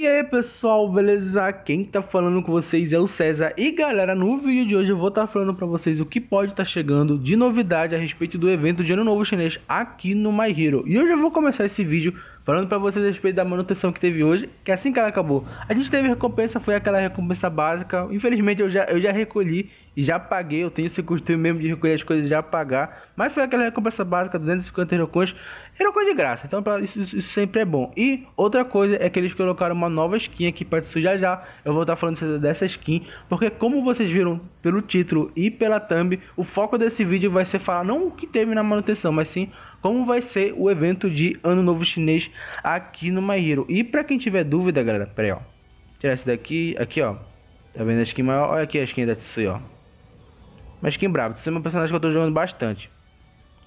E aí pessoal, beleza? Quem tá falando com vocês é o César E galera, no vídeo de hoje eu vou estar tá falando pra vocês o que pode estar tá chegando de novidade a respeito do evento de Ano Novo Chinês aqui no My Hero E eu já vou começar esse vídeo Falando para vocês a respeito da manutenção que teve hoje, que assim que ela acabou. A gente teve recompensa, foi aquela recompensa básica. Infelizmente eu já, eu já recolhi e já paguei. Eu tenho esse costume mesmo de recolher as coisas e já pagar. Mas foi aquela recompensa básica, 250 Herocons. Herocons de graça, então pra, isso, isso, sempre é bom. E outra coisa é que eles colocaram uma nova skin aqui para já já. Eu vou estar falando dessa skin, porque como vocês viram pelo título e pela thumb, o foco desse vídeo vai ser falar não o que teve na manutenção, mas sim como vai ser o evento de Ano Novo Chinês aqui no My Hero. E para quem tiver dúvida, galera, peraí, ó. Tirar esse daqui, aqui, ó. Tá vendo a skin maior? Olha aqui a skin da Tsui, ó. Uma skin brava, Tsui é uma personagem que eu tô jogando bastante.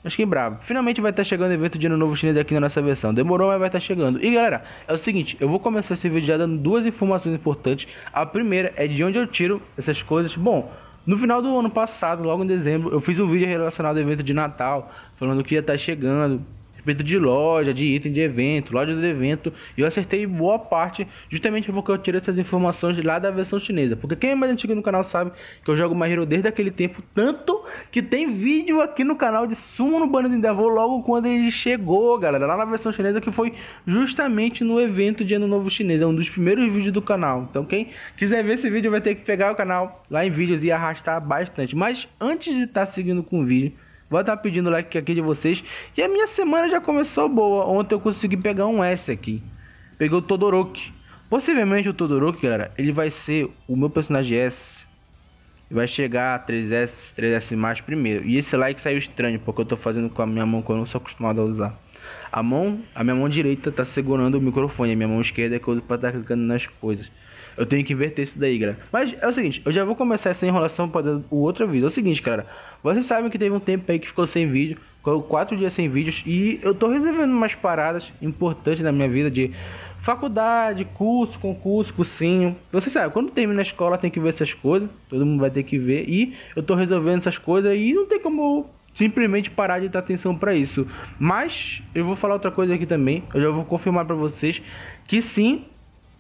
Uma skin brava. Finalmente vai estar tá chegando o evento de Ano Novo Chinês aqui na nossa versão. Demorou, mas vai estar tá chegando. E galera, é o seguinte, eu vou começar esse vídeo já dando duas informações importantes. A primeira é de onde eu tiro essas coisas. Bom, no final do ano passado, logo em dezembro, eu fiz um vídeo relacionado ao evento de Natal, falando que ia estar tá chegando, dentro de loja, de item de evento, loja de evento. E eu acertei boa parte justamente porque eu tirei essas informações lá da versão chinesa. Porque quem é mais antigo no canal sabe que eu jogo My Hero desde aquele tempo, tanto que tem vídeo aqui no canal de Sumo no Banner Endeavor logo quando ele chegou, galera, lá na versão chinesa, que foi justamente no evento de Ano Novo Chinês. É um dos primeiros vídeos do canal. Então quem quiser ver esse vídeo vai ter que pegar o canal lá em vídeos e arrastar bastante. Mas antes de estar tá seguindo com o vídeo, Vou estar pedindo like aqui de vocês. E a minha semana já começou boa. Ontem eu consegui pegar um S aqui. Peguei o Todoroki. Possivelmente o Todoroki, galera, ele vai ser o meu personagem S. Vai chegar a 3S, 3S mais primeiro. E esse like saiu estranho, porque eu tô fazendo com a minha mão que eu não sou acostumado a usar. A mão, a minha mão direita tá segurando o microfone, a minha mão esquerda é que eu uso pra estar clicando nas coisas. Eu tenho que inverter isso daí, galera. Mas é o seguinte, eu já vou começar essa enrolação para dar o outro aviso. É o seguinte, cara. Vocês sabem que teve um tempo aí que ficou sem vídeo. Ficou quatro dias sem vídeos. E eu tô reservando umas paradas importantes na minha vida de faculdade, curso, concurso, cursinho. Você sabe, quando termina a escola tem que ver essas coisas, todo mundo vai ter que ver e eu tô resolvendo essas coisas e não tem como simplesmente parar de dar atenção para isso. Mas eu vou falar outra coisa aqui também, eu já vou confirmar para vocês que sim,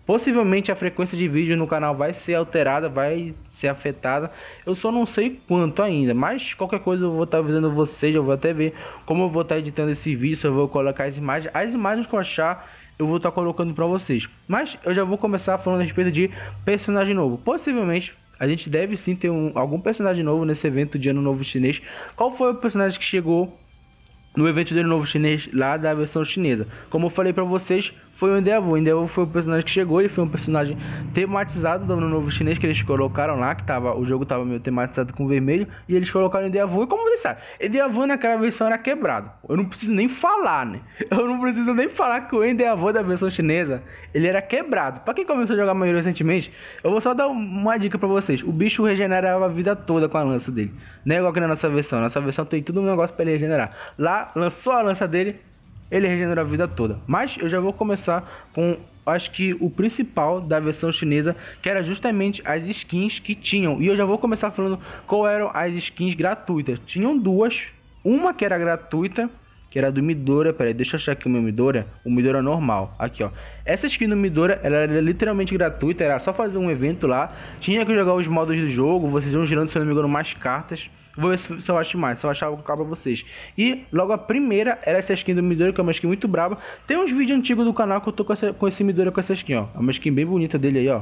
Possivelmente a frequência de vídeo no canal vai ser alterada, vai ser afetada. Eu só não sei quanto ainda, mas qualquer coisa eu vou tá estar avisando vocês, eu vou até ver como eu vou estar tá editando esse vídeo, eu vou colocar as imagens, as imagens que eu achar eu vou estar tá colocando para vocês. Mas eu já vou começar falando a respeito de personagem novo. Possivelmente a gente deve sim ter um, algum personagem novo nesse evento de Ano Novo Chinês. Qual foi o personagem que chegou no evento de Ano Novo Chinês lá da versão chinesa? Como eu falei para vocês, foi o Endeavor. O Endeavor foi o personagem que chegou, ele foi um personagem tematizado do Novo Chinês que eles colocaram lá, que tava, o jogo tava meio tematizado com vermelho, e eles colocaram o Endeavor, e como vocês sabem, Endeavor naquela versão era quebrado. Eu não preciso nem falar, né? Eu não preciso nem falar que o Endeavor da versão chinesa, ele era quebrado. Para quem começou a jogar maior recentemente, eu vou só dar uma dica para vocês. O bicho regenerava a vida toda com a lança dele. Não é igual que na nossa versão. Nossa versão tem tudo um negócio pra ele regenerar. Lá, lançou a lança dele, ele regenera a vida toda. Mas eu já vou começar com acho que o principal da versão chinesa, que era justamente as skins que tinham. E eu já vou começar falando qual eram as skins gratuitas. Tinham duas, uma que era gratuita, que era do Midora, peraí, deixa eu achar aqui o meu Midora, o Midora normal, aqui ó. Essa skin do Midora, ela era literalmente gratuita, era só fazer um evento lá, tinha que jogar os modos do jogo, vocês iam girando, se não me engano, mais cartas, Vou ver se, se eu acho mais, se eu achar eu colocar pra vocês. E logo a primeira era essa skin do Midori, que é uma skin muito braba. Tem uns vídeos antigos do canal que eu tô com, essa, com esse Midori com essa skin, ó. É uma skin bem bonita dele aí, ó.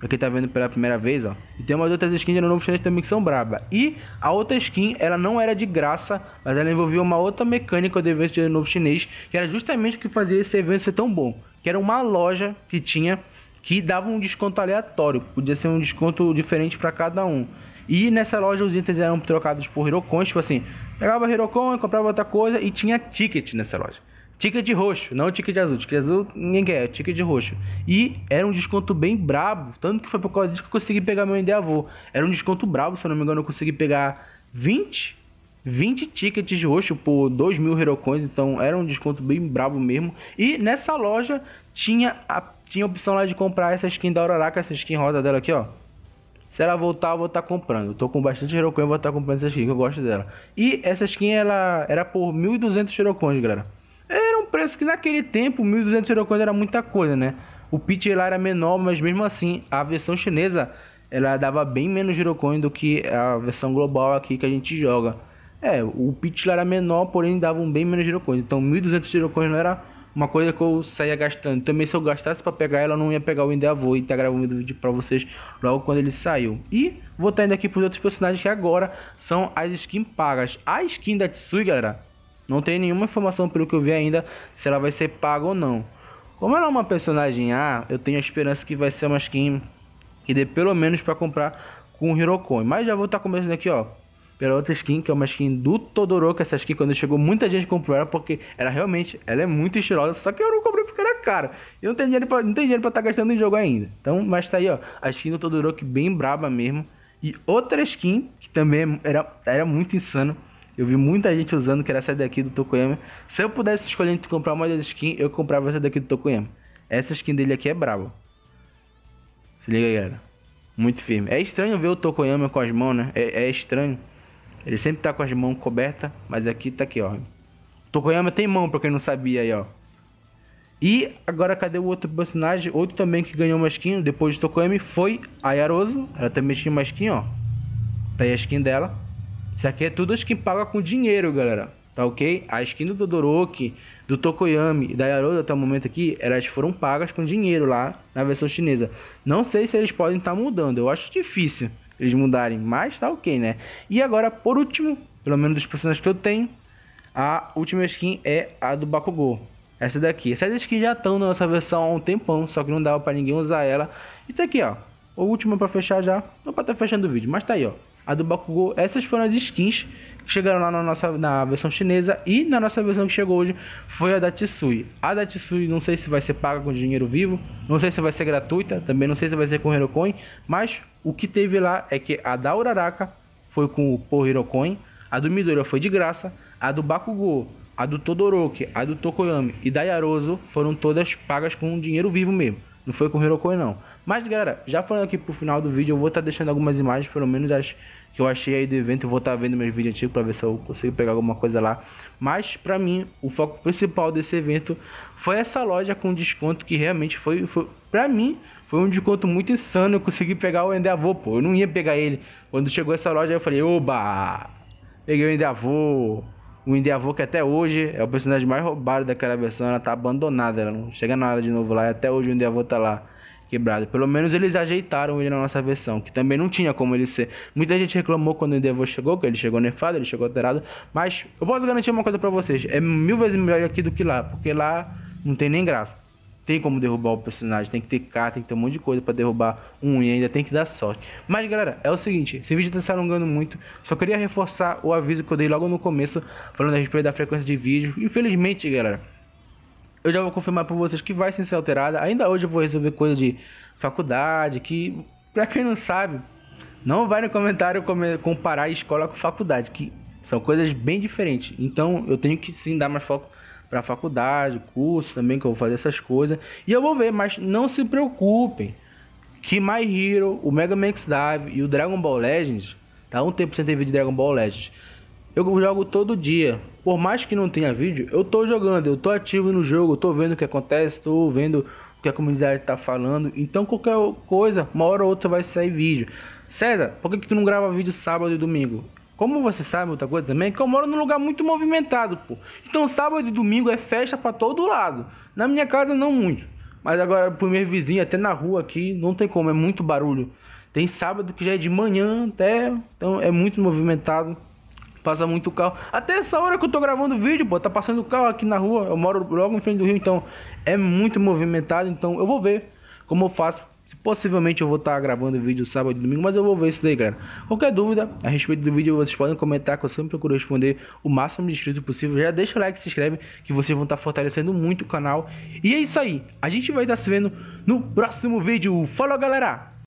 Pra quem tá vendo pela primeira vez, ó. E tem umas outras skins no novo chinês também que são braba. E a outra skin, ela não era de graça, mas ela envolvia uma outra mecânica do evento de ano novo chinês, que era justamente o que fazia esse evento ser tão bom. Que era uma loja que tinha que dava um desconto aleatório, podia ser um desconto diferente para cada um. E nessa loja os itens eram trocados por Hirocons, tipo assim, pegava Hirocon, comprava outra coisa e tinha ticket nessa loja. Ticket de roxo, não ticket de azul. Ticket azul ninguém quer, é ticket de roxo. E era um desconto bem brabo, tanto que foi por causa disso que eu consegui pegar meu avô. Era um desconto brabo, se eu não me engano, eu consegui pegar 20 20 tickets roxo por 2 mil Herocons, então era um desconto bem brabo mesmo. E nessa loja tinha a, tinha a opção lá de comprar essa skin da Aurora, é essa skin rosa dela aqui, ó. Se ela voltar, eu vou estar tá comprando. Eu tô com bastante eu vou estar tá comprando essa skin, que eu gosto dela. E essa skin, ela era por 1.200 Hirocoins, galera. Era um preço que naquele tempo, 1.200 Hirocoins era muita coisa, né? O pitch lá era menor, mas mesmo assim, a versão chinesa, ela dava bem menos Hirocoin do que a versão global aqui que a gente joga. É, o pitch lá era menor, porém davam bem menos Hirocoins. Então, 1.200 Hirocoins não era uma coisa que eu saía gastando. Também se eu gastasse para pegar ela, eu não ia pegar o Endeavor e tá gravando vídeo para vocês logo quando ele saiu. E vou estar tá indo aqui pros outros personagens que agora são as skins pagas. A skin da Tsui, galera, não tem nenhuma informação pelo que eu vi ainda se ela vai ser paga ou não. Como ela é uma personagem A, eu tenho a esperança que vai ser uma skin que dê pelo menos para comprar com o Hirokon. Mas já vou estar tá começando aqui, ó, pela outra skin, que é uma skin do Todoroki. Essa skin, quando chegou, muita gente comprou ela, porque era realmente, ela é muito estilosa, só que eu não comprei porque era cara. E não tem dinheiro pra, não dinheiro estar tá gastando em jogo ainda. Então, mas tá aí, ó, a skin do Todoroki bem braba mesmo. E outra skin, que também era, era muito insano, eu vi muita gente usando, que era essa daqui do Tokoyama. Se eu pudesse escolher entre comprar uma das skins, eu comprava essa daqui do Tokoyama. Essa skin dele aqui é braba. Se liga, galera. Muito firme. É estranho ver o Tokoyama com as mãos, né? É, é estranho. Ele sempre tá com as mãos cobertas, mas aqui tá aqui, ó. Tokoyama tem mão, pra quem não sabia aí, ó. E agora cadê o outro personagem? Outro também que ganhou uma skin depois de Tokoyami foi a Yaroso. Ela também tinha uma skin, ó. Tá aí a skin dela. Isso aqui é tudo skin paga com dinheiro, galera. Tá ok? A skin do Dodoroki, do Tokoyami e da Yaroso até o momento aqui, elas foram pagas com dinheiro lá na versão chinesa. Não sei se eles podem estar tá mudando. Eu acho difícil eles mudarem, mas tá ok, né? E agora, por último, pelo menos dos personagens que eu tenho, a última skin é a do Bakugou. Essa daqui. Essas skins já estão na nossa versão há um tempão, só que não dava para ninguém usar ela. E Isso tá aqui, ó. O último para fechar já. Não para estar tá fechando o vídeo, mas tá aí, ó. A do Bakugou. Essas foram as skins que chegaram lá na nossa na versão chinesa e na nossa versão que chegou hoje foi a da Tsui. A da Tsui não sei se vai ser paga com dinheiro vivo, não sei se vai ser gratuita, também não sei se vai ser com HeroCoin, mas o que teve lá é que a da Uraraka foi com o Pohirokon, a do Midoriya foi de graça, a do Bakugou, a do Todoroki, a do Tokoyami e da Yaroso foram todas pagas com dinheiro vivo mesmo. Não foi com o Hirokoi não. Mas galera, já falando aqui pro final do vídeo, eu vou estar tá deixando algumas imagens, pelo menos as que eu achei aí do evento. Eu vou estar tá vendo meus vídeos antigos para ver se eu consigo pegar alguma coisa lá. Mas para mim, o foco principal desse evento foi essa loja com desconto que realmente foi, foi para mim, foi um desconto muito insano. Eu consegui pegar o Endeavor, pô. Eu não ia pegar ele. Quando chegou essa loja, eu falei: "Oba! Peguei o Endeavor". O Endeavor que até hoje é o personagem mais roubado daquela versão, ela tá abandonada, ela não chega na hora de novo lá, e até hoje o Endeavor tá lá quebrado. Pelo menos eles ajeitaram ele na nossa versão, que também não tinha como ele ser. Muita gente reclamou quando o Endeavor chegou, que ele chegou nefado, ele chegou alterado. Mas eu posso garantir uma coisa para vocês: é mil vezes melhor aqui do que lá, porque lá não tem nem graça. Tem como derrubar o personagem, tem que ter carta, tem que ter um monte de coisa para derrubar um e ainda tem que dar sorte. Mas galera, é o seguinte, esse vídeo tá se alongando muito, só queria reforçar o aviso que eu dei logo no começo, falando a respeito da frequência de vídeo. Infelizmente, galera, eu já vou confirmar para vocês que vai sim ser alterada. Ainda hoje eu vou resolver coisa de faculdade, que para quem não sabe, não vai no comentário comparar escola com faculdade, que são coisas bem diferentes. Então eu tenho que sim dar mais foco para faculdade, curso também que eu vou fazer essas coisas. E eu vou ver, mas não se preocupem que My Hero, o Mega Man X Dive e o Dragon Ball Legends, tá um tempo sem ter vídeo de Dragon Ball Legends. Eu jogo todo dia. Por mais que não tenha vídeo, eu tô jogando, eu tô ativo no jogo, tô vendo o que acontece, tô vendo o que a comunidade tá falando. Então qualquer coisa, uma hora ou outra vai sair vídeo. César, por que, que tu não grava vídeo sábado e domingo? Como você sabe outra coisa também, é que eu moro num lugar muito movimentado, pô. Então sábado e domingo é festa para todo lado. Na minha casa não muito. Mas agora pro meu vizinho, até na rua aqui, não tem como, é muito barulho. Tem sábado que já é de manhã até, então é muito movimentado passa muito carro. Até essa hora que eu tô gravando o vídeo, pô, tá passando carro aqui na rua. Eu moro logo em frente do rio, então é muito movimentado. Então eu vou ver como eu faço. Possivelmente eu vou estar tá gravando gravando vídeo sábado e domingo, mas eu vou ver isso daí, galera. Qualquer dúvida a respeito do vídeo, vocês podem comentar, que eu sempre procuro responder o máximo de inscritos possível. Já deixa o like, se inscreve, que vocês vão estar tá fortalecendo muito o canal. E é isso aí. A gente vai estar tá se vendo no próximo vídeo. Falou, galera!